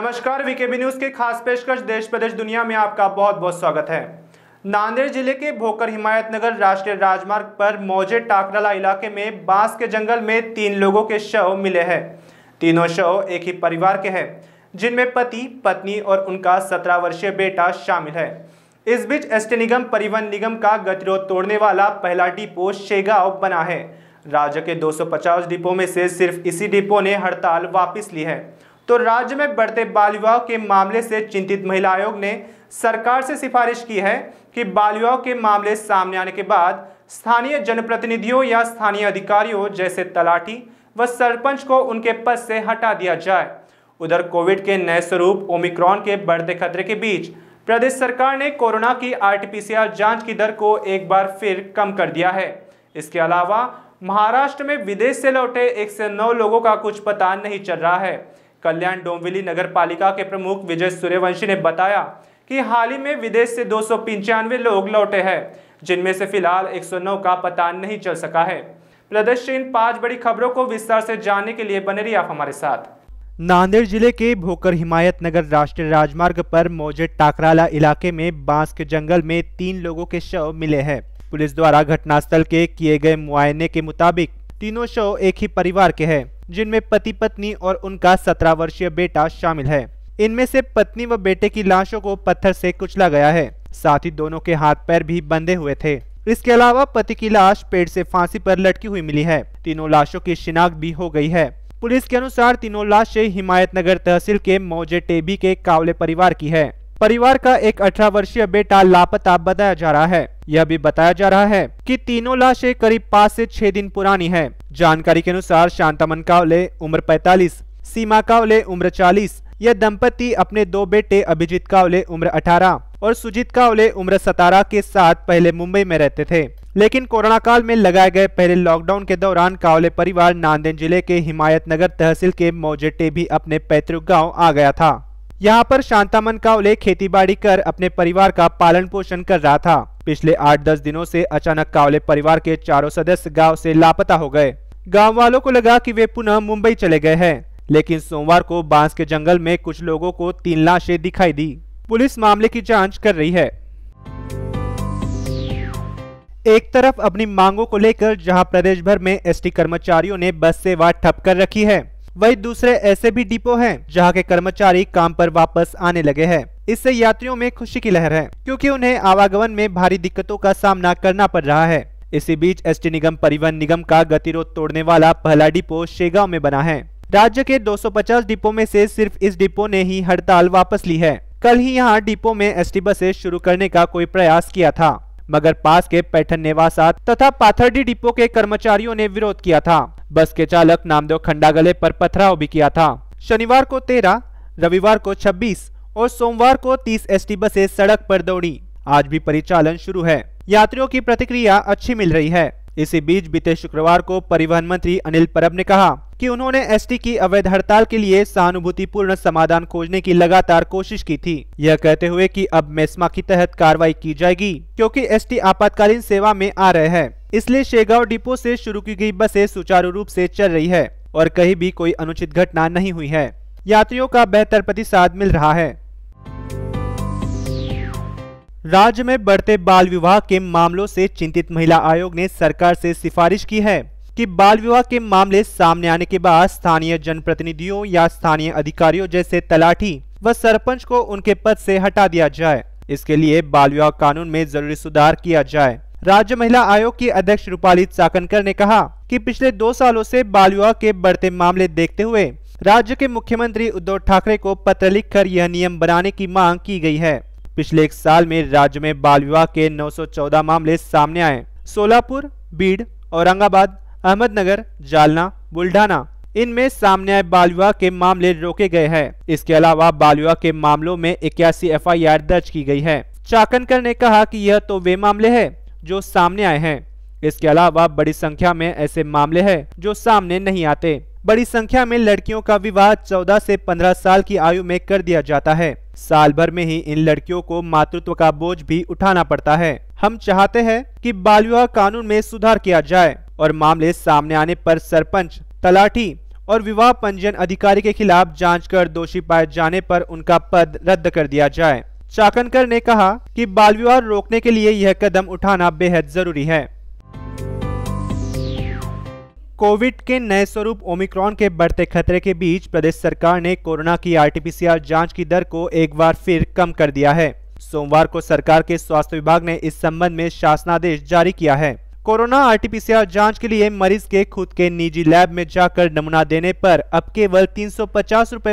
नमस्कार VKB news के खास पेशकश देश प्रदेश दुनिया में आपका बहुत बहुत स्वागत है नांदेड़ जिले के भोकर हिमायत नगर राष्ट्रीय राजमार्ग पर मौजे टाकराला इलाके में बांस के जंगल में तीन लोगों के शव मिले हैं तीनों शव एक ही परिवार के हैं जिनमें पति पत्नी और उनका सत्रह वर्षीय बेटा शामिल है इस बीच एस निगम परिवहन निगम का गतिरोध तोड़ने वाला पहला डिपो शेगाव बना है राज्य के 250 डिपो में से सिर्फ इसी डिपो ने हड़ताल वापस ली है तो राज्य में बढ़ते बाल विवाह के मामले से चिंतित महिला आयोग ने सरकार से सिफारिश की है कि बाल विवाह के मामले सामने आने के बाद स्थानीय जनप्रतिनिधियों या स्थानीय अधिकारियों जैसे तलाटी व सरपंच को उनके पद से हटा दिया जाए उधर कोविड के नए स्वरूप ओमिक्रॉन के बढ़ते खतरे के बीच प्रदेश सरकार ने कोरोना की आरटीपीसीआर जांच की दर को एक बार फिर कम कर दिया है इसके अलावा महाराष्ट्र में विदेश से लौटे एक से नौ लोगों का कुछ पता नहीं चल रहा है कल्याण डोंबिली नगर पालिका के प्रमुख विजय सूर्यवंशी ने बताया कि हाल ही में विदेश से दो लोग लौटे हैं जिनमें से फिलहाल 109 का पता नहीं चल सका है प्रदर्शन इन पांच बड़ी खबरों को विस्तार से जानने के लिए बने रही आप हमारे साथ नांदेड़ जिले के भोकर हिमायत नगर राष्ट्रीय राजमार्ग पर मौजे टाकराला इलाके में बांस के जंगल में तीन लोगों के शव मिले हैं पुलिस द्वारा घटनास्थल के किए गए मुआयने के मुताबिक तीनों शव एक ही परिवार के हैं जिनमें पति पत्नी और उनका सत्रह वर्षीय बेटा शामिल है इनमें से पत्नी व बेटे की लाशों को पत्थर से कुचला गया है साथ ही दोनों के हाथ पैर भी बंधे हुए थे इसके अलावा पति की लाश पेड़ से फांसी पर लटकी हुई मिली है तीनों लाशों की शिनाख्त भी हो गई है पुलिस के अनुसार तीनों लाशें हिमायत नगर तहसील के मौजे टेबी के कावले परिवार की है परिवार का एक अठारह वर्षीय बेटा लापता बताया जा रहा है यह भी बताया जा रहा है कि तीनों लाशें करीब पाँच से छह दिन पुरानी है जानकारी के अनुसार शांतामन कावले उम्र 45, सीमा कावले उम्र 40, यह दंपति अपने दो बेटे अभिजीत कावले उम्र 18 और सुजीत कावले उम्र 17 के साथ पहले मुंबई में रहते थे लेकिन कोरोना काल में लगाए गए पहले लॉकडाउन के दौरान कावले परिवार नांदेड़ जिले के हिमायत नगर तहसील के मौजेटे भी अपने पैतृक गाँव आ गया था यहाँ पर शांतामन कावले खेती खेतीबाड़ी कर अपने परिवार का पालन पोषण कर रहा था पिछले आठ दस दिनों से अचानक कावले परिवार के चारों सदस्य गांव से लापता हो गए गांव वालों को लगा कि वे पुनः मुंबई चले गए हैं लेकिन सोमवार को बांस के जंगल में कुछ लोगों को तीन लाशें दिखाई दी पुलिस मामले की जांच कर रही है एक तरफ अपनी मांगों को लेकर जहां प्रदेश भर में एसटी कर्मचारियों ने बस सेवा ठप कर रखी है वही दूसरे ऐसे भी डिपो हैं जहां के कर्मचारी काम पर वापस आने लगे हैं इससे यात्रियों में खुशी की लहर है क्योंकि उन्हें आवागमन में भारी दिक्कतों का सामना करना पड़ रहा है इसी बीच एस निगम परिवहन निगम का गतिरोध तोड़ने वाला पहला डिपो शेगांव में बना है राज्य के 250 डिपो में से सिर्फ इस डिपो ने ही हड़ताल वापस ली है कल ही यहाँ डिपो में टी बसें शुरू करने का कोई प्रयास किया था मगर पास के पैठन नेवासा तथा पाथरडी डिपो के कर्मचारियों ने विरोध किया था बस के चालक नामदेव खंडागले पर पथराव भी किया था शनिवार को तेरह रविवार को छब्बीस और सोमवार को तीस एस टी बसे सड़क पर दौड़ी आज भी परिचालन शुरू है यात्रियों की प्रतिक्रिया अच्छी मिल रही है इसी बीच बीते शुक्रवार को परिवहन मंत्री अनिल परब ने कहा कि उन्होंने एसटी की अवैध हड़ताल के लिए सहानुभूतिपूर्ण समाधान खोजने की लगातार कोशिश की थी यह कहते हुए कि अब मेस्मा के तहत कार्रवाई की जाएगी क्योंकि एसटी आपातकालीन सेवा में आ रहे हैं इसलिए शेगांव डिपो से शुरू की गई बसें सुचारू रूप से चल रही है और कहीं भी कोई अनुचित घटना नहीं हुई है यात्रियों का बेहतर प्रतिसाद मिल रहा है राज्य में बढ़ते बाल विवाह के मामलों से चिंतित महिला आयोग ने सरकार से सिफारिश की है कि बाल विवाह के मामले सामने आने के बाद स्थानीय जनप्रतिनिधियों या स्थानीय अधिकारियों जैसे तलाठी व सरपंच को उनके पद से हटा दिया जाए इसके लिए बाल विवाह कानून में जरूरी सुधार किया जाए राज्य महिला आयोग की अध्यक्ष रूपाली चाकनकर ने कहा कि पिछले दो सालों से बाल विवाह के बढ़ते मामले देखते हुए राज्य के मुख्यमंत्री उद्धव ठाकरे को पत्र लिखकर यह नियम बनाने की मांग की गई है पिछले एक साल में राज्य में बाल विवाह के 914 मामले सामने आए सोलापुर बीड औरंगाबाद अहमदनगर जालना बुल्ढाना इनमें सामने आए बाल विवाह के मामले रोके गए हैं इसके अलावा बाल विवाह के मामलों में इक्यासी एफ दर्ज की गई है चाकनकर ने कहा कि यह तो वे मामले हैं जो सामने आए हैं इसके अलावा बड़ी संख्या में ऐसे मामले हैं जो सामने नहीं आते बड़ी संख्या में लड़कियों का विवाह 14 से 15 साल की आयु में कर दिया जाता है साल भर में ही इन लड़कियों को मातृत्व का बोझ भी उठाना पड़ता है हम चाहते हैं कि बाल विवाह कानून में सुधार किया जाए और मामले सामने आने पर सरपंच तलाटी और विवाह पंजीयन अधिकारी के खिलाफ जांच कर दोषी पाए जाने पर उनका पद रद्द कर दिया जाए चाकनकर ने कहा कि बाल विवाह रोकने के लिए यह कदम उठाना बेहद जरूरी है कोविड के नए स्वरूप ओमिक्रॉन के बढ़ते खतरे के बीच प्रदेश सरकार ने कोरोना की आरटीपीसीआर जांच की दर को एक बार फिर कम कर दिया है सोमवार को सरकार के स्वास्थ्य विभाग ने इस संबंध में शासनादेश जारी किया है कोरोना आरटीपीसीआर जांच के लिए मरीज के खुद के निजी लैब में जाकर नमूना देने पर अब केवल तीन सौ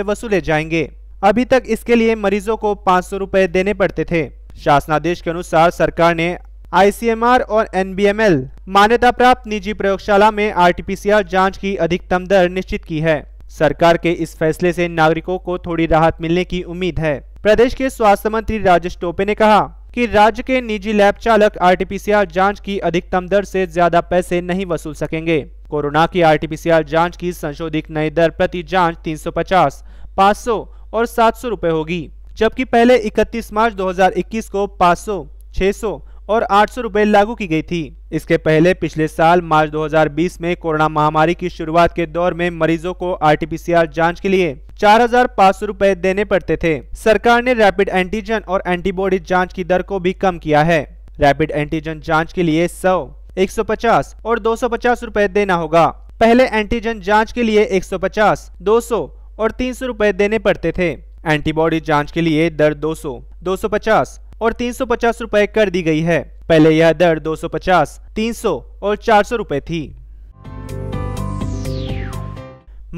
वसूले जाएंगे अभी तक इसके लिए मरीजों को पाँच सौ देने पड़ते थे शासनादेश के अनुसार सरकार ने आईसीएमआर और एनबीएमएल मान्यता प्राप्त निजी प्रयोगशाला में आरटीपीसीआर जांच की अधिकतम दर निश्चित की है सरकार के इस फैसले से नागरिकों को थोड़ी राहत मिलने की उम्मीद है प्रदेश के स्वास्थ्य मंत्री राजेश टोपे ने कहा कि राज्य के निजी लैब चालक आरटीपीसीआर जांच की अधिकतम दर से ज्यादा पैसे नहीं वसूल सकेंगे कोरोना की आरटीपीसीआर जांच की संशोधित नई दर प्रति जांच 350, 500 और 700 रुपए होगी जबकि पहले 31 मार्च 2021 को 500, 600 और आठ सौ लागू की गई थी इसके पहले पिछले साल मार्च 2020 में कोरोना महामारी की शुरुआत के दौर में मरीजों को आरटीपीसीआर जांच के लिए चार हजार पाँच सौ रूपए देने पड़ते थे सरकार ने रैपिड एंटीजन और एंटीबॉडी जांच की दर को भी कम किया है रैपिड एंटीजन जांच के लिए सौ एक सौ पचास और दो सौ पचास रूपए देना होगा पहले एंटीजन जाँच के लिए दो सौ और सौ रूपए देने पड़ते थे एंटीबॉडी जांच के लिए दर 200, 250 और तीन सौ पचास कर दी गई है पहले यह दर 250, 300 और 400 रुपए थी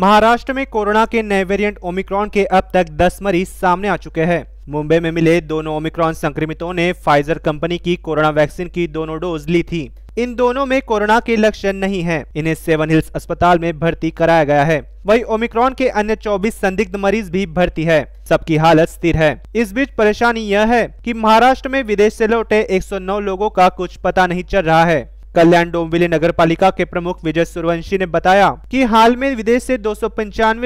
महाराष्ट्र में कोरोना के नए वेरिएंट ओमिक्रॉन के अब तक 10 मरीज सामने आ चुके हैं मुंबई में मिले दोनों ओमिक्रॉन संक्रमितों ने फाइजर कंपनी की कोरोना वैक्सीन की दोनों डोज ली थी इन दोनों में कोरोना के लक्षण नहीं हैं। इन्हें सेवन हिल्स अस्पताल में भर्ती कराया गया है वही ओमिक्रॉन के अन्य 24 संदिग्ध मरीज भी भर्ती है सबकी हालत स्थिर है इस बीच परेशानी यह है कि महाराष्ट्र में विदेश से लौटे 109 लोगों का कुछ पता नहीं चल रहा है कल्याण डोंबिवली नगर पालिका के प्रमुख विजय सूर्यवंशी ने बताया कि हाल में विदेश से दो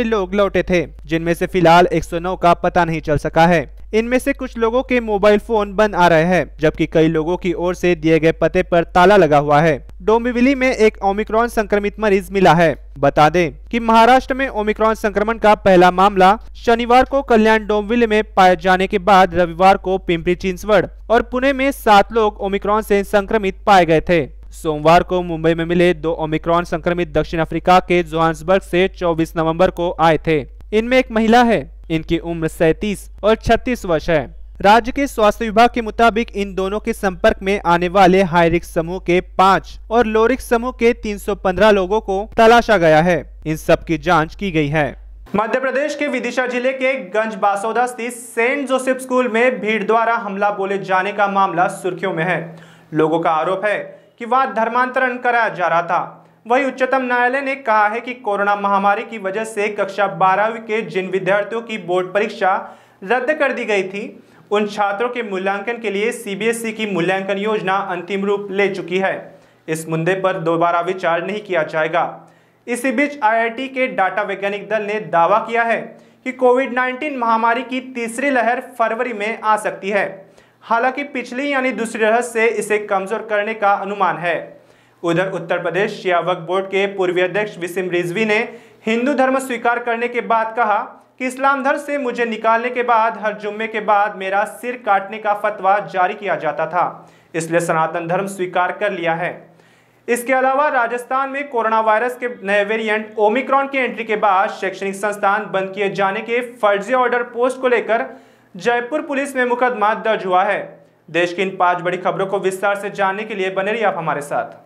लोग लौटे थे जिनमें से फिलहाल 109 का पता नहीं चल सका है इनमें से कुछ लोगों के मोबाइल फोन बंद आ रहे हैं जबकि कई लोगों की ओर से दिए गए पते पर ताला लगा हुआ है डोंबिवली में एक ओमिक्रॉन संक्रमित मरीज मिला है बता दें कि महाराष्ट्र में ओमिक्रॉन संक्रमण का पहला मामला शनिवार को कल्याण डोंबिवली में पाए जाने के बाद रविवार को पिंपरी चिंसवड़ और पुणे में सात लोग ओमिक्रॉन से संक्रमित पाए गए थे सोमवार को मुंबई में मिले दो ओमिक्रॉन संक्रमित दक्षिण अफ्रीका के जोहान्सबर्ग से 24 नवंबर को आए थे इनमें एक महिला है इनकी उम्र सैतीस और छत्तीस वर्ष है राज्य के स्वास्थ्य विभाग के मुताबिक इन दोनों के संपर्क में आने वाले हाईरिक समूह के पाँच और लोरिक्स समूह के 315 लोगों को तलाशा गया है इन सब की जाँच की गयी है मध्य प्रदेश के विदिशा जिले के गंज बासोदा स्थित सेंट जोसेफ स्कूल में भीड़ द्वारा हमला बोले जाने का मामला सुर्खियों में है लोगों का आरोप है कि वहाँ धर्मांतरण कराया जा रहा था वही उच्चतम न्यायालय ने कहा है कि कोरोना महामारी की वजह से कक्षा बारहवीं के जिन विद्यार्थियों की बोर्ड परीक्षा रद्द कर दी गई थी उन छात्रों के मूल्यांकन के लिए सीबीएसई e की मूल्यांकन योजना अंतिम रूप ले चुकी है इस मुद्दे पर दोबारा विचार नहीं किया जाएगा इसी बीच आईआईटी के डाटा वैज्ञानिक दल ने दावा किया है कि कोविड 19 महामारी की तीसरी लहर फरवरी में आ सकती है हालांकि पिछली यानी दूसरी रहस से इसे कमजोर करने का अनुमान है उधर उत्तर प्रदेश शिया वक्फ बोर्ड के पूर्वी अध्यक्ष विसिम रिजवी ने हिंदू धर्म स्वीकार करने के बाद कहा कि इस्लाम धर्म से मुझे निकालने के बाद हर जुम्मे के बाद मेरा सिर काटने का फतवा जारी किया जाता था इसलिए सनातन धर्म स्वीकार कर लिया है इसके अलावा राजस्थान में कोरोना वायरस के नए वेरिएंट ओमिक्रॉन की एंट्री के बाद शैक्षणिक संस्थान बंद किए जाने के फर्जी ऑर्डर पोस्ट को लेकर जयपुर पुलिस में मुकदमा दर्ज हुआ है देश की इन पांच बड़ी खबरों को विस्तार से जानने के लिए बने रही आप हमारे साथ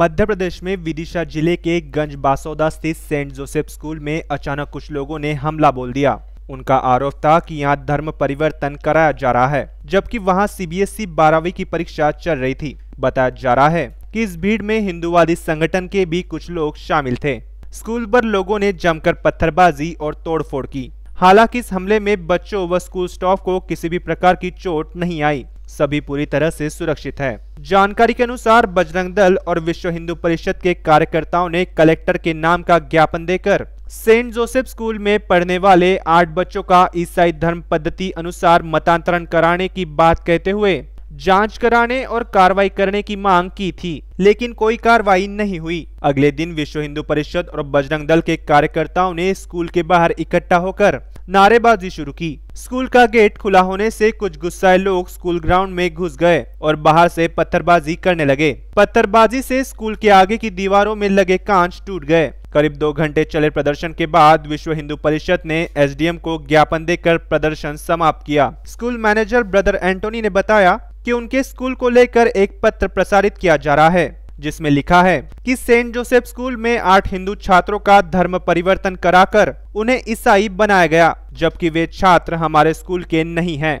मध्य प्रदेश में विदिशा जिले के गंज बासौदा स्थित सेंट जोसेफ स्कूल में अचानक कुछ लोगों ने हमला बोल दिया उनका आरोप था कि यहाँ धर्म परिवर्तन कराया जा रहा है जबकि वहाँ सीबीएसई e बारहवीं की परीक्षा चल रही थी बताया जा रहा है कि इस भीड़ में हिंदुवादी संगठन के भी कुछ लोग शामिल थे स्कूल पर लोगों ने जमकर पत्थरबाजी और तोड़फोड़ की हालांकि इस हमले में बच्चों व स्कूल स्टाफ को किसी भी प्रकार की चोट नहीं आई सभी पूरी तरह से सुरक्षित है जानकारी के अनुसार बजरंग दल और विश्व हिंदू परिषद के कार्यकर्ताओं ने कलेक्टर के नाम का ज्ञापन देकर सेंट जोसेफ स्कूल में पढ़ने वाले आठ बच्चों का ईसाई धर्म पद्धति अनुसार मतांतरण कराने की बात कहते हुए जांच कराने और कार्रवाई करने की मांग की थी लेकिन कोई कार्रवाई नहीं हुई अगले दिन विश्व हिंदू परिषद और बजरंग दल के कार्यकर्ताओं ने स्कूल के बाहर इकट्ठा होकर नारेबाजी शुरू की स्कूल का गेट खुला होने से कुछ गुस्साए लोग स्कूल ग्राउंड में घुस गए और बाहर से पत्थरबाजी करने लगे पत्थरबाजी से स्कूल के आगे की दीवारों में लगे कांच टूट गए करीब दो घंटे चले प्रदर्शन के बाद विश्व हिंदू परिषद ने एसडीएम को ज्ञापन देकर प्रदर्शन समाप्त किया स्कूल मैनेजर ब्रदर एंटोनी ने बताया कि उनके स्कूल को लेकर एक पत्र प्रसारित किया जा रहा है जिसमें लिखा है कि सेंट जोसेफ स्कूल में आठ हिंदू छात्रों का धर्म परिवर्तन कराकर उन्हें ईसाई बनाया गया जबकि वे छात्र हमारे स्कूल के नहीं हैं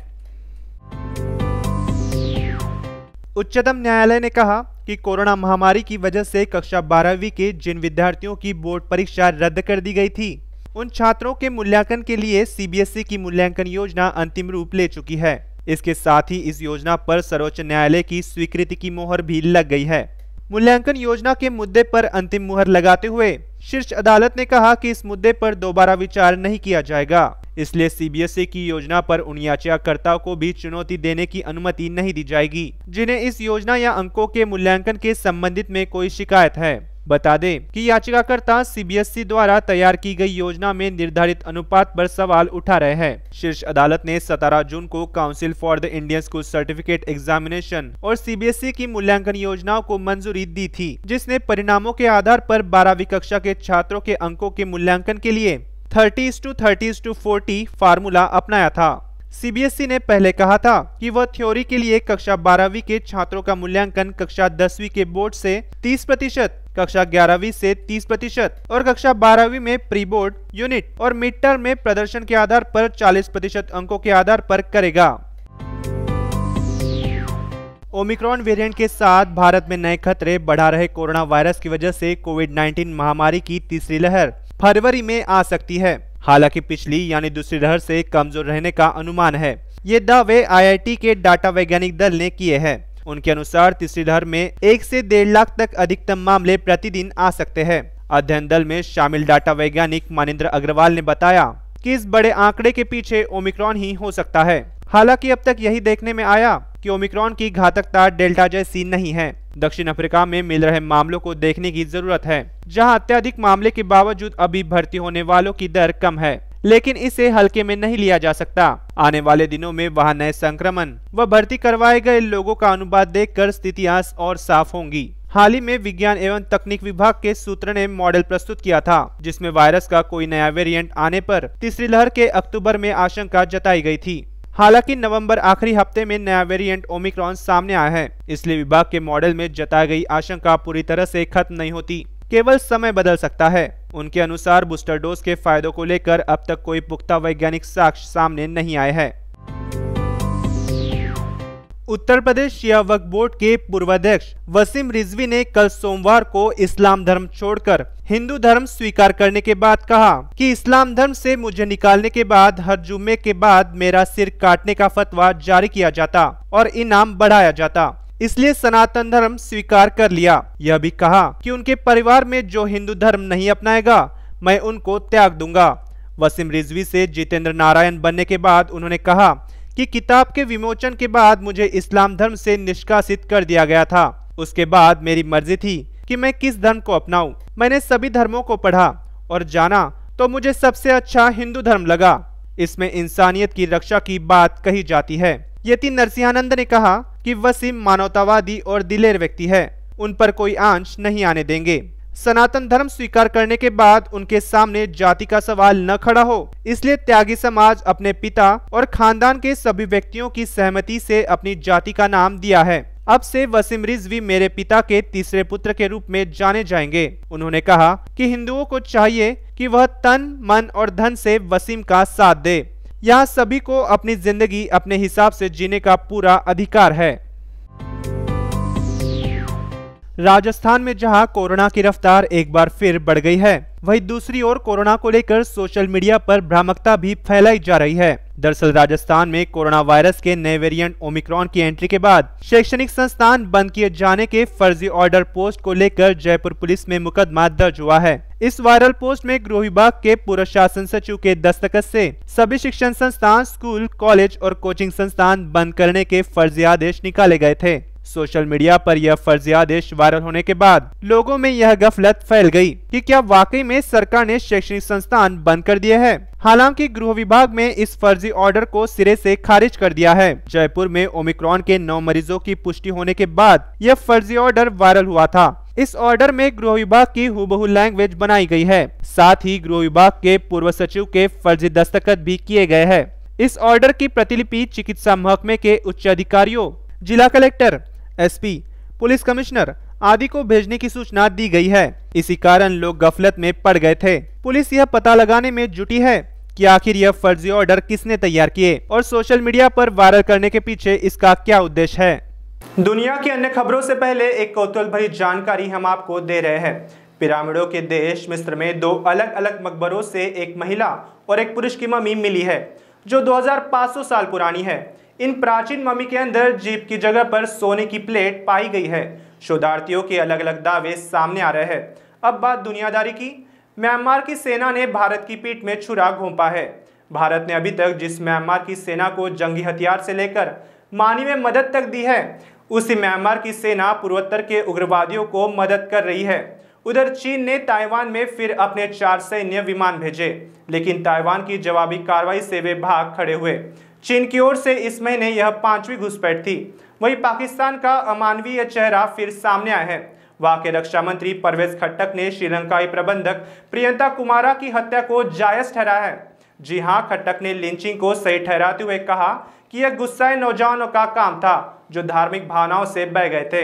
उच्चतम न्यायालय ने कहा कि कोरोना महामारी की वजह से कक्षा बारहवीं के जिन विद्यार्थियों की बोर्ड परीक्षा रद्द कर दी गई थी उन छात्रों के मूल्यांकन के लिए सीबीएसई की मूल्यांकन योजना अंतिम रूप ले चुकी है इसके साथ ही इस योजना पर सर्वोच्च न्यायालय की स्वीकृति की मोहर भी लग गई है मूल्यांकन योजना के मुद्दे पर अंतिम मुहर लगाते हुए शीर्ष अदालत ने कहा कि इस मुद्दे पर दोबारा विचार नहीं किया जाएगा इसलिए सीबीएसई की योजना पर उन याचिकाकर्ताओं को भी चुनौती देने की अनुमति नहीं दी जाएगी जिन्हें इस योजना या अंकों के मूल्यांकन के संबंधित में कोई शिकायत है बता दें कि याचिकाकर्ता सीबीएसई e द्वारा तैयार की गई योजना में निर्धारित अनुपात पर सवाल उठा रहे हैं शीर्ष अदालत ने 17 जून को council for the Indian school certificate examination और सीबीएसई e की मूल्यांकन योजनाओं को मंजूरी दी थी जिसने परिणामों के आधार पर बारहवीं कक्षा के छात्रों के अंकों के मूल्यांकन के लिए thirty to thirty to forty formula अपनाया था सीबीएसई e ने पहले कहा था कि वह थ्योरी के लिए कक्षा बारहवीं के छात्रों का मूल्यांकन कक्षा दसवीं के बोर्ड से 30 प्रतिशत कक्षा ग्यारहवीं से 30 प्रतिशत और कक्षा बारहवीं में प्री बोर्ड यूनिट और मिड टर्म में प्रदर्शन के आधार पर 40 प्रतिशत अंकों के आधार पर करेगा ओमिक्रॉन वेरिएंट के साथ भारत में नए खतरे बढ़ा रहे कोरोना वायरस की वजह से कोविड 19 महामारी की तीसरी लहर फरवरी में आ सकती है हालांकि पिछली यानी दूसरी लहर से कमजोर रहने का अनुमान है ये दावे आईआईटी के डाटा वैज्ञानिक दल ने किए हैं उनके अनुसार तीसरी लहर में एक से डेढ़ लाख तक अधिकतम मामले प्रतिदिन आ सकते हैं अध्ययन दल में शामिल डाटा वैज्ञानिक मानिंद्र अग्रवाल ने बताया कि इस बड़े आंकड़े के पीछे ओमिक्रॉन ही हो सकता है हालांकि अब तक यही देखने में आया कि ओमिक्रॉन की घातकता डेल्टा जैसी नहीं है दक्षिण अफ्रीका में मिल रहे मामलों को देखने की जरूरत है जहां अत्याधिक मामले के बावजूद अभी भर्ती होने वालों की दर कम है लेकिन इसे हल्के में नहीं लिया जा सकता आने वाले दिनों में वहां नए संक्रमण व भर्ती करवाए गए लोगों का देख कर स्थितियां और साफ होंगी हाल ही में विज्ञान एवं तकनीक विभाग के सूत्र ने मॉडल प्रस्तुत किया था जिसमें वायरस का कोई नया वेरिएंट आने पर तीसरी लहर के अक्टूबर में आशंका जताई गई थी हालांकि नवंबर आखिरी हफ्ते में नया वेरिएंट ओमिक्रॉन सामने आया है इसलिए विभाग के मॉडल में जताई गई आशंका पूरी तरह से खत्म नहीं होती केवल समय बदल सकता है उनके अनुसार बूस्टर डोज के फायदों को लेकर अब तक कोई पुख्ता वैज्ञानिक साक्ष्य सामने नहीं आए हैं उत्तर प्रदेश शिया वक्फ बोर्ड के पूर्वाध्यक्ष वसीम रिजवी ने कल सोमवार को इस्लाम धर्म छोड़कर हिंदू धर्म स्वीकार करने के बाद कहा कि इस्लाम धर्म से मुझे निकालने के बाद हर जुम्मे के बाद मेरा सिर काटने का फतवा जारी किया जाता और इनाम बढ़ाया जाता इसलिए सनातन धर्म स्वीकार कर लिया यह भी कहा कि उनके परिवार में जो हिंदू धर्म नहीं अपनाएगा मैं उनको त्याग दूंगा वसीम रिजवी से जितेंद्र नारायण बनने के बाद उन्होंने कहा कि किताब के विमोचन के बाद मुझे इस्लाम धर्म से निष्कासित कर दिया गया था उसके बाद मेरी मर्जी थी कि मैं किस धर्म को अपनाऊं। मैंने सभी धर्मों को पढ़ा और जाना तो मुझे सबसे अच्छा हिंदू धर्म लगा इसमें इंसानियत की रक्षा की बात कही जाती है यति नरसिंहानंद ने कहा कि वसीम मानवतावादी और दिलेर व्यक्ति है उन पर कोई आंच नहीं आने देंगे सनातन धर्म स्वीकार करने के बाद उनके सामने जाति का सवाल न खड़ा हो इसलिए त्यागी समाज अपने पिता और खानदान के सभी व्यक्तियों की सहमति से अपनी जाति का नाम दिया है अब से वसीम रिजवी मेरे पिता के तीसरे पुत्र के रूप में जाने जाएंगे उन्होंने कहा कि हिंदुओं को चाहिए कि वह तन मन और धन से वसीम का साथ दे यहाँ सभी को अपनी जिंदगी अपने हिसाब से जीने का पूरा अधिकार है राजस्थान में जहां कोरोना की रफ्तार एक बार फिर बढ़ गई है वहीं दूसरी ओर कोरोना को लेकर सोशल मीडिया पर भ्रामकता भी फैलाई जा रही है दरअसल राजस्थान में कोरोना वायरस के नए वेरिएंट ओमिक्रॉन की एंट्री के बाद शैक्षणिक संस्थान बंद किए जाने के फर्जी ऑर्डर पोस्ट को लेकर जयपुर पुलिस में मुकदमा दर्ज हुआ है इस वायरल पोस्ट में गृह विभाग के पूर्व शासन सचिव के दस्तखत से सभी शिक्षण संस्थान स्कूल कॉलेज और कोचिंग संस्थान बंद करने के फर्जी आदेश निकाले गए थे सोशल मीडिया पर यह फर्जी आदेश वायरल होने के बाद लोगों में यह गफलत फैल गई कि क्या वाकई में सरकार ने शैक्षणिक संस्थान बंद कर दिए हैं हालांकि गृह विभाग में इस फर्जी ऑर्डर को सिरे से खारिज कर दिया है जयपुर में ओमिक्रॉन के नौ मरीजों की पुष्टि होने के बाद यह फर्जी ऑर्डर वायरल हुआ था इस ऑर्डर में गृह विभाग की हुबहू लैंग्वेज बनाई गई है साथ ही गृह विभाग के पूर्व सचिव के फर्जी दस्तखत भी किए गए हैं इस ऑर्डर की प्रतिलिपि चिकित्सा महकमे के उच्च अधिकारियों जिला कलेक्टर एसपी, पुलिस कमिश्नर आदि को भेजने की सूचना दी गई है इसी कारण लोग गफलत में पड़ गए थे पुलिस यह पता लगाने में जुटी है कि आखिर यह फर्जी ऑर्डर किसने तैयार किए और सोशल मीडिया पर वायरल करने के पीछे इसका क्या उद्देश्य है दुनिया की अन्य खबरों से पहले एक कौतूल भरी जानकारी हम आपको दे रहे हैं पिरामिडों के देश मिस्र में दो अलग अलग मकबरों से एक महिला और एक पुरुष की ममी मिली है जो 2500 साल पुरानी है इन प्राचीन ममी के अंदर जीप की जगह पर सोने की प्लेट पाई गई है शोधार्थियों के अलग अलग दावे सामने आ रहे हैं अब बात दुनियादारी की म्यांमार की सेना ने भारत की पीठ में छुरा घोंपा है भारत ने अभी तक जिस म्यांमार की सेना को जंगी हथियार से लेकर मानी में मदद तक दी है उसी म्यांमार की सेना पूर्वोत्तर के उग्रवादियों को मदद कर रही है उधर चीन ने ताइवान में फिर अपने चार सैन्य विमान भेजे लेकिन ताइवान की जवाबी कार्रवाई से वे भाग खड़े हुए चीन की ओर से इस महीने यह पांचवी घुसपैठ थी वहीं पाकिस्तान का अमानवीय चेहरा फिर सामने आया है वहां के रक्षा मंत्री परवेज खट्टक ने श्रीलंकाई प्रबंधक प्रियंका कुमारा की हत्या को जायज ठहराया है जी हां खट्टक ने लिंचिंग को सही ठहराते हुए कहा कि यह गुस्साए नौजवानों का काम था जो धार्मिक भावनाओं से बह गए थे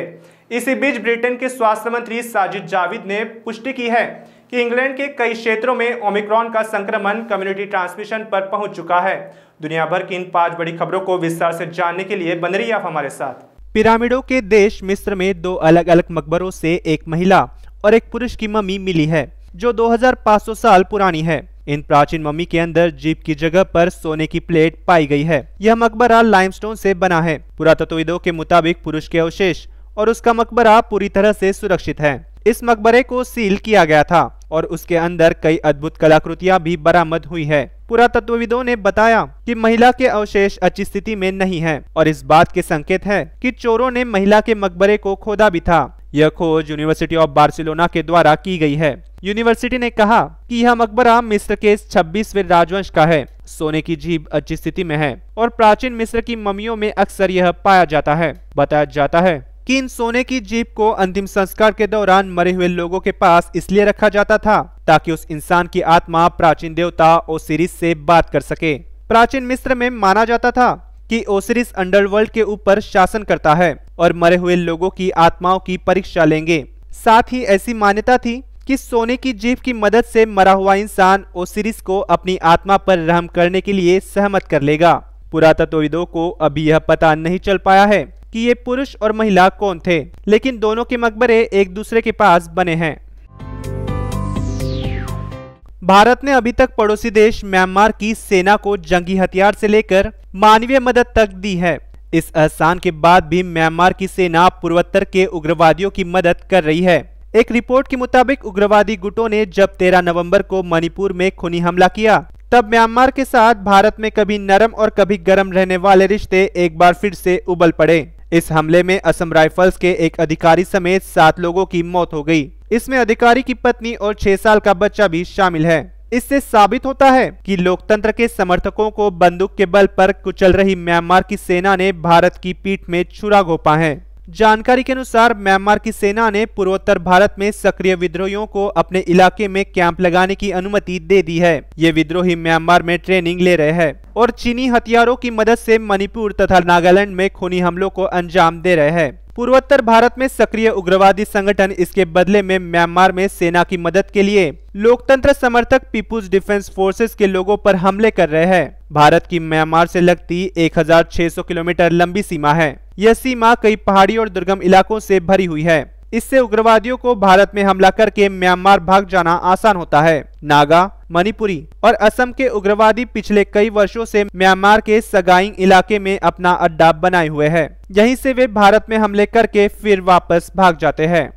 इसी बीच ब्रिटेन के स्वास्थ्य मंत्री साजिद जावेद ने पुष्टि की है कि इंग्लैंड के कई क्षेत्रों में ओमिक्रॉन का संक्रमण कम्युनिटी ट्रांसमिशन पर पहुंच चुका है दुनिया भर की इन पांच बड़ी खबरों को विस्तार से जानने के लिए बन रही आप हमारे साथ पिरामिडों के देश मिस्र में दो अलग अलग मकबरों से एक महिला और एक पुरुष की मम्मी मिली है जो 2500 साल पुरानी है इन प्राचीन मम्मी के अंदर जीप की जगह पर सोने की प्लेट पाई गई है यह मकबरा लाइमस्टोन से बना है पुरातत्वविदों के मुताबिक पुरुष के अवशेष और उसका मकबरा पूरी तरह से सुरक्षित है इस मकबरे को सील किया गया था और उसके अंदर कई अद्भुत कलाकृतियां भी बरामद हुई है पुरातत्वविदों ने बताया कि महिला के अवशेष अच्छी स्थिति में नहीं है और इस बात के संकेत है कि चोरों ने महिला के मकबरे को खोदा भी था यह खोज यूनिवर्सिटी ऑफ बार्सिलोना के द्वारा की गई है यूनिवर्सिटी ने कहा कि यह मकबरा मिस्र के छब्बीसवे राजवंश का है सोने की जीभ अच्छी स्थिति में है और प्राचीन मिस्र की ममियों में अक्सर यह पाया जाता है बताया जाता है कि इन सोने की जीप को अंतिम संस्कार के दौरान मरे हुए लोगों के पास इसलिए रखा जाता था ताकि उस इंसान की आत्मा प्राचीन देवता ओसिरिस से बात कर सके प्राचीन मिस्र में माना जाता था कि ओसिरिस अंडरवर्ल्ड के ऊपर शासन करता है और मरे हुए लोगों की आत्माओं की परीक्षा लेंगे साथ ही ऐसी मान्यता थी कि सोने की जीप की मदद से मरा हुआ इंसान ओसिरिस को अपनी आत्मा पर रहम करने के लिए सहमत कर लेगा पुरातत्वविदों को अभी यह पता नहीं चल पाया है कि ये पुरुष और महिला कौन थे लेकिन दोनों के मकबरे एक दूसरे के पास बने हैं भारत ने अभी तक पड़ोसी देश म्यांमार की सेना को जंगी हथियार से लेकर मानवीय मदद तक दी है इस एहसान के बाद भी म्यांमार की सेना पूर्वोत्तर के उग्रवादियों की मदद कर रही है एक रिपोर्ट के मुताबिक उग्रवादी गुटों ने जब 13 नवंबर को मणिपुर में खूनी हमला किया तब म्यांमार के साथ भारत में कभी नरम और कभी गर्म रहने वाले रिश्ते एक बार फिर से उबल पड़े इस हमले में असम राइफल्स के एक अधिकारी समेत सात लोगों की मौत हो गई इसमें अधिकारी की पत्नी और छह साल का बच्चा भी शामिल है इससे साबित होता है कि लोकतंत्र के समर्थकों को बंदूक के बल पर कुचल रही म्यांमार की सेना ने भारत की पीठ में छुरा घोपा है जानकारी के अनुसार म्यांमार की सेना ने पूर्वोत्तर भारत में सक्रिय विद्रोहियों को अपने इलाके में कैंप लगाने की अनुमति दे दी है ये विद्रोही म्यांमार में ट्रेनिंग ले रहे हैं और चीनी हथियारों की मदद से मणिपुर तथा नागालैंड में खूनी हमलों को अंजाम दे रहे हैं पूर्वोत्तर भारत में सक्रिय उग्रवादी संगठन इसके बदले में म्यांमार में सेना की मदद के लिए लोकतंत्र समर्थक पीपुल्स डिफेंस फोर्सेस के लोगों पर हमले कर रहे हैं भारत की म्यांमार से लगती 1600 किलोमीटर लंबी सीमा है यह सीमा कई पहाड़ी और दुर्गम इलाकों से भरी हुई है इससे उग्रवादियों को भारत में हमला करके म्यांमार भाग जाना आसान होता है नागा मणिपुरी और असम के उग्रवादी पिछले कई वर्षों से म्यांमार के सगाइंग इलाके में अपना अड्डा बनाए हुए हैं यहीं से वे भारत में हमले करके फिर वापस भाग जाते हैं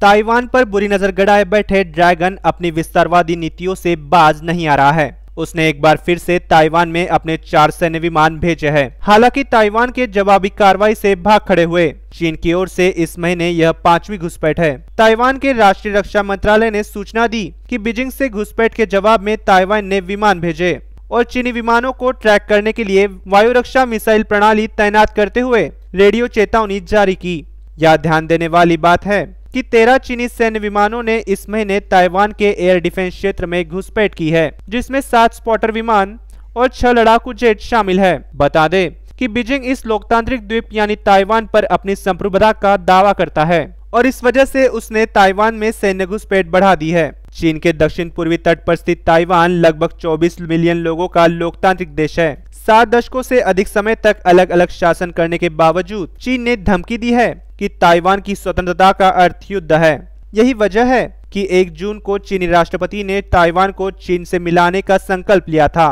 ताइवान पर बुरी नजर गड़ाए बैठे ड्रैगन अपनी विस्तारवादी नीतियों से बाज नहीं आ रहा है उसने एक बार फिर से ताइवान में अपने चार सैन्य विमान भेजे हैं हालांकि ताइवान के जवाबी कार्रवाई से भाग खड़े हुए चीन की ओर से इस महीने यह पांचवी घुसपैठ है ताइवान के राष्ट्रीय रक्षा मंत्रालय ने सूचना दी कि बीजिंग से घुसपैठ के जवाब में ताइवान ने विमान भेजे और चीनी विमानों को ट्रैक करने के लिए वायु रक्षा मिसाइल प्रणाली तैनात करते हुए रेडियो चेतावनी जारी की यह ध्यान देने वाली बात है कि तेरह चीनी सैन्य विमानों ने इस महीने ताइवान के एयर डिफेंस क्षेत्र में घुसपैठ की है जिसमें सात स्पॉटर विमान और छह लड़ाकू जेट शामिल है बता दे कि बीजिंग इस लोकतांत्रिक द्वीप यानी ताइवान पर अपनी संप्रभुता का दावा करता है और इस वजह से उसने ताइवान में सैन्य घुसपैठ बढ़ा दी है चीन के दक्षिण पूर्वी तट पर स्थित ताइवान लगभग 24 मिलियन लोगों का लोकतांत्रिक देश है सात दशकों से अधिक समय तक अलग अलग शासन करने के बावजूद चीन ने धमकी दी है कि ताइवान की स्वतंत्रता का अर्थ युद्ध है यही वजह है कि 1 जून को चीनी राष्ट्रपति ने ताइवान को चीन से मिलाने का संकल्प लिया था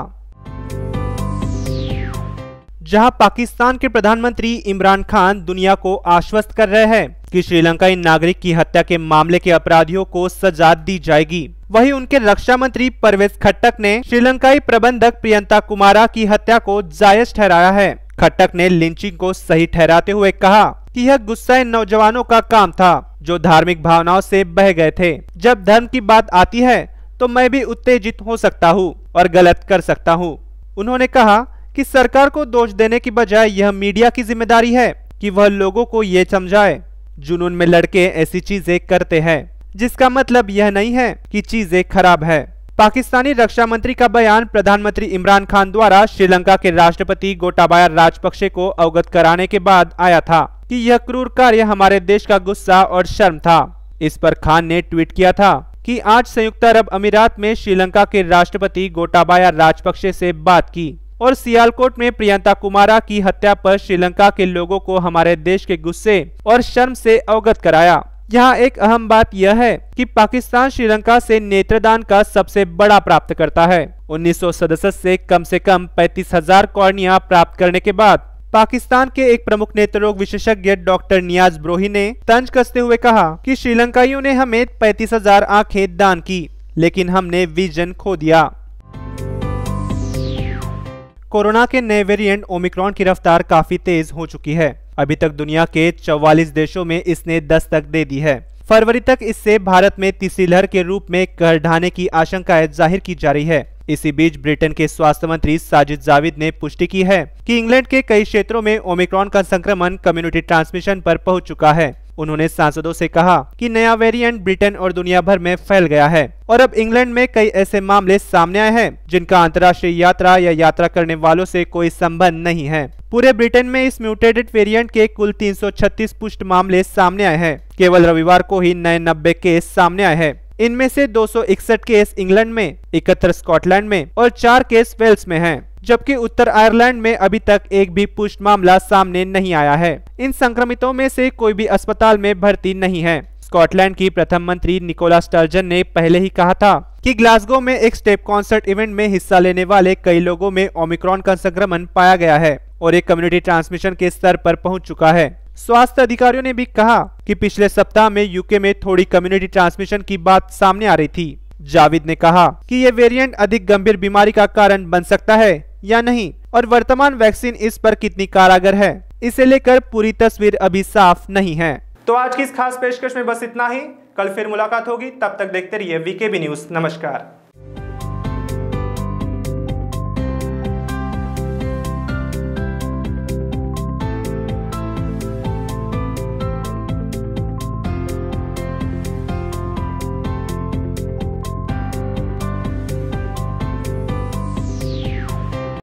जहां पाकिस्तान के प्रधानमंत्री इमरान खान दुनिया को आश्वस्त कर रहे हैं कि श्रीलंकाई नागरिक की हत्या के मामले के अपराधियों को सजा दी जाएगी वहीं उनके रक्षा मंत्री परवेज खट्टक ने श्रीलंकाई प्रबंधक प्रियंता कुमारा की हत्या को जायज ठहराया है खट्टक ने लिंचिंग को सही ठहराते हुए कहा कि यह गुस्सा इन नौजवानों का काम था जो धार्मिक भावनाओं से बह गए थे जब धर्म की बात आती है तो मैं भी उत्तेजित हो सकता हूँ और गलत कर सकता हूँ उन्होंने कहा कि सरकार को दोष देने की बजाय यह मीडिया की जिम्मेदारी है कि वह लोगों को ये समझाए जुनून में लड़के ऐसी चीजें करते हैं जिसका मतलब यह नहीं है कि चीजें खराब है पाकिस्तानी रक्षा मंत्री का बयान प्रधानमंत्री इमरान खान द्वारा श्रीलंका के राष्ट्रपति गोटाबाया राजपक्षे को अवगत कराने के बाद आया था कि यह क्रूर कार्य हमारे देश का गुस्सा और शर्म था इस पर खान ने ट्वीट किया था कि आज संयुक्त अरब अमीरात में श्रीलंका के राष्ट्रपति गोटाबाया राजपक्षे से बात की और सियालकोट में प्रियंका कुमारा की हत्या पर श्रीलंका के लोगों को हमारे देश के गुस्से और शर्म से अवगत कराया यहाँ एक अहम बात यह है कि पाकिस्तान श्रीलंका से नेत्रदान का सबसे बड़ा प्राप्त करता है उन्नीस से कम से कम पैंतीस हजार कॉर्निया प्राप्त करने के बाद पाकिस्तान के एक प्रमुख नेत्र रोग विशेषज्ञ डॉक्टर नियाज ब्रोही ने तंज कसते हुए कहा कि श्रीलंकाइयों ने हमें पैतीस हजार आँखें दान की लेकिन हमने विजन खो दिया कोरोना के नए वेरिएंट ओमिक्रॉन की रफ्तार काफी तेज हो चुकी है अभी तक दुनिया के 44 देशों में इसने दस्तक दे दी है फरवरी तक इससे भारत में तीसरी लहर के रूप में कर ढाने की आशंका जाहिर की जा रही है इसी बीच ब्रिटेन के स्वास्थ्य मंत्री साजिद जावेद ने पुष्टि की है कि इंग्लैंड के कई क्षेत्रों में ओमिक्रॉन का संक्रमण कम्युनिटी ट्रांसमिशन पर पहुंच चुका है उन्होंने सांसदों से कहा कि नया वेरिएंट ब्रिटेन और दुनिया भर में फैल गया है और अब इंग्लैंड में कई ऐसे मामले सामने आए हैं जिनका अंतर्राष्ट्रीय यात्रा या यात्रा करने वालों से कोई संबंध नहीं है पूरे ब्रिटेन में इस म्यूटेटेड वेरिएंट के कुल 336 पुष्ट मामले सामने आए हैं केवल रविवार को ही नए नब्बे केस सामने आए हैं इनमें से दो केस इंग्लैंड में इकहत्तर स्कॉटलैंड में और चार केस वेल्स में है जबकि उत्तर आयरलैंड में अभी तक एक भी पुष्ट मामला सामने नहीं आया है इन संक्रमितों में से कोई भी अस्पताल में भर्ती नहीं है स्कॉटलैंड की प्रथम मंत्री निकोला स्टर्जन ने पहले ही कहा था कि ग्लासगो में एक स्टेप कॉन्सर्ट इवेंट में हिस्सा लेने वाले कई लोगों में ओमिक्रॉन का संक्रमण पाया गया है और एक कम्युनिटी ट्रांसमिशन के स्तर पर पहुंच चुका है स्वास्थ्य अधिकारियों ने भी कहा कि पिछले सप्ताह में यूके में थोड़ी कम्युनिटी ट्रांसमिशन की बात सामने आ रही थी जावेद ने कहा कि ये वेरिएंट अधिक गंभीर बीमारी का कारण बन सकता है या नहीं और वर्तमान वैक्सीन इस पर कितनी कारागर है इसे लेकर पूरी तस्वीर अभी साफ नहीं है तो आज की इस खास पेशकश में बस इतना ही कल फिर मुलाकात होगी तब तक देखते रहिए वीके बी न्यूज नमस्कार